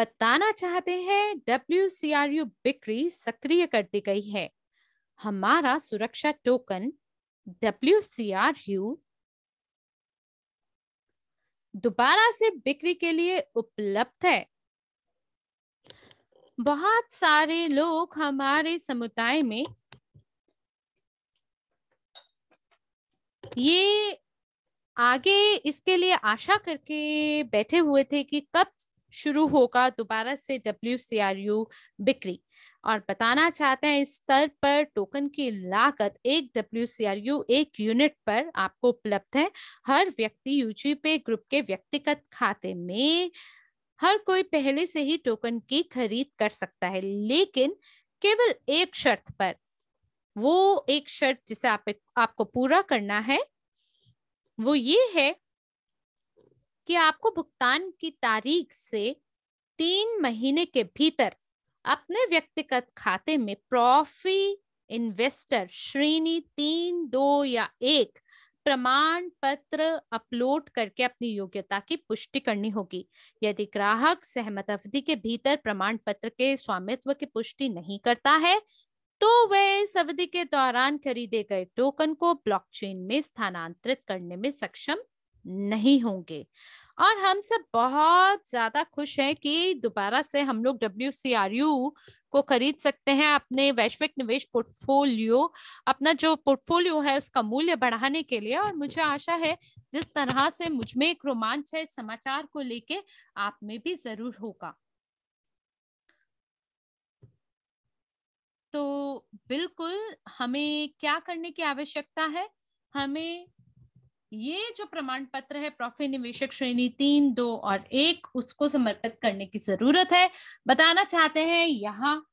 बताना चाहते हैं डब्ल्यू सी आर यू बिक्री सक्रिय कर दी गई है हमारा सुरक्षा token W C R U दोबारा से बिक्री के लिए उपलब्ध है बहुत सारे लोग हमारे समुदाय में ये आगे इसके लिए आशा करके बैठे हुए थे कि कब शुरू होगा दोबारा से डब्ल्यू बिक्री और बताना चाहते हैं इस स्तर पर टोकन की लागत एक डब्ल्यू एक यूनिट पर आपको उपलब्ध है हर व्यक्ति यूजी पे ग्रुप के व्यक्तिगत खाते में हर कोई पहले से ही टोकन की खरीद कर सकता है लेकिन केवल एक शर्त पर वो एक शर्त जिसे आप आपको पूरा करना है वो ये है कि आपको भुगतान की तारीख से तीन महीने के भीतर अपने व्यक्तिगत खाते में प्रॉफी इन्वेस्टर श्रेणी तीन दो या एक प्रमाण पत्र अपलोड करके अपनी योग्यता की पुष्टि करनी होगी यदि ग्राहक सहमत अवधि के भीतर प्रमाण पत्र के स्वामित्व की पुष्टि नहीं करता है तो वह इस अवधि के दौरान खरीदे गए टोकन को ब्लॉकचेन में स्थानांतरित करने में सक्षम नहीं होंगे और हम सब बहुत ज्यादा खुश हैं कि दोबारा से हम लोग डब्ल्यू सी आर यू को खरीद सकते हैं अपने वैश्विक निवेश पोर्टफोलियो अपना जो पोर्टफोलियो है उसका मूल्य बढ़ाने के लिए और मुझे आशा है जिस तरह से मुझमें एक रोमांच है समाचार को लेके आप में भी जरूर होगा तो बिल्कुल हमें क्या करने की आवश्यकता है हमें ये जो प्रमाण पत्र है प्रॉफी निवेशक श्रेणी तीन दो और एक उसको समर्पित करने की जरूरत है बताना चाहते हैं यहाँ